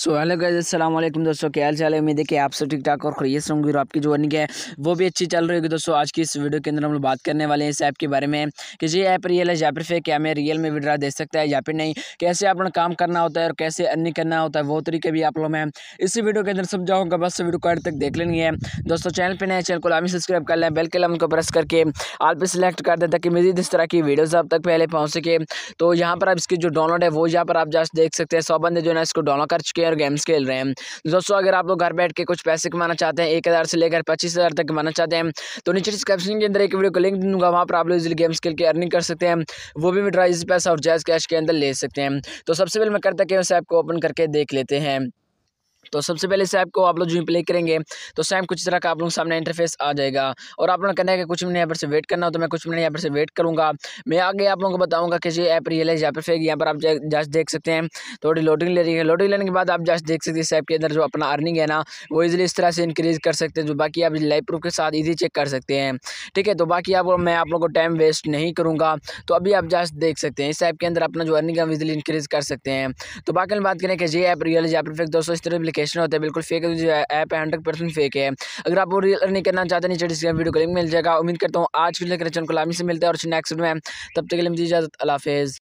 so hello guys अस्सलाम वालेकुम दोस्तों क्या हाल चाल है उम्मीद है कि आप सब ठीक ठाक और खरीद होंगे और आपकी जो अर्निंग है वो भी अच्छी चल रही होगी दोस्तों आज की इस वीडियो के अंदर हम लोग बात करने वाले हैं इस ऐप के बारे में कि ये ऐप रियल है या फिर फेक क्या हमें रियल में विड्रा दे सकता है या फिर नहीं कैसे अपना काम करना होता है और कैसे अर्निंग करना होता है वो तरीके भी आप लोग मैं इसी वीडियो के अंदर सब जाऊँगा बस वीडियो को तक देख लेंगे दोस्तों चैनल पर नए चैनल को लामी सब्सक्राइब कर लें बेल के लाइन को प्रेस करके आल पर सिलेक्ट कर दें ताकि मजीद इस तरह की वीडियोज़ आप तक पहले पहुँच सके तो यहाँ पर आप इसकी जो डाउनलोड है वो यहाँ पर आप जस्ट देख सकते हैं सौ बंदे जो है इसको डाउनलोड कर चुके हैं और गेम्स खेल रहे हैं दोस्तों अगर आप लोग घर बैठ के कुछ पैसे कमाना चाहते हैं एक हज़ार से लेकर पच्चीस हज़ार तक कमाना चाहते हैं तो नीचे डिस्क्रिप्शन के अंदर एक वीडियो को लिंक दूंगा वहाँ पर आप लोग इजिली गेम्स खेल के अर्निंग कर सकते हैं वो भी विड्रा इजी पैसा और जैज कैश के अंदर ले सकते हैं तो सबसे पहले मैं करता कि उस ऐप को ओपन करके देख लेते हैं तो सबसे पहले से आपको आप लोग जो प्ले करेंगे तो सेम कुछ तरह का आप लोग सामने इंटरफेस आ जाएगा और आप लोग कहना है कि कुछ मिनट यहाँ पर से वेट करना हो तो मैं कुछ मिनट यहाँ पर से वेट करूँगा मैं आगे आप लोगों को बताऊँगा कि ये ऐप रियलाइज या पर यहाँ पर आप जस्ट देख सकते हैं थोड़ी तो लोडिंग ले रही है लोडिंग लेने के बाद आप जस्ट देख सकते हैं इस ऐप के अंदर जो अपना अर्निंग है ना वो इजिली इस तरह से इंक्रीज़ कर सकते हैं जो बाकी आप लाइव प्रूफ के साथ ईजी चेक कर सकते हैं ठीक है तो बाकी आप मैं आप लोगों को टाइम वेस्ट नहीं करूँगा तो अभी आप जस्ट देख सकते हैं इस ऐप के अंदर अपना जो अर्निंग है इजिली इंक्रीज़ कर सकते हैं तो बाकी बात करें कि ये ऐप रियल या पर फेक दोस्तों इस तरह एप्लीकेशन होता है बिल्कुल फेक है ऐप है हंड्रेड परसेंट फेक है अगर आप रियल अर्निंग करना चाहते हैं नीचे डिस्क्रिप्शन वीडियो को लिंक मिल जाएगा उम्मीद करता हूँ आज फिर लेकर चैनल को लामी से मिलता है और नेक्स्ट में तब तक के लिए मुझे इजाज़त अलाफेज़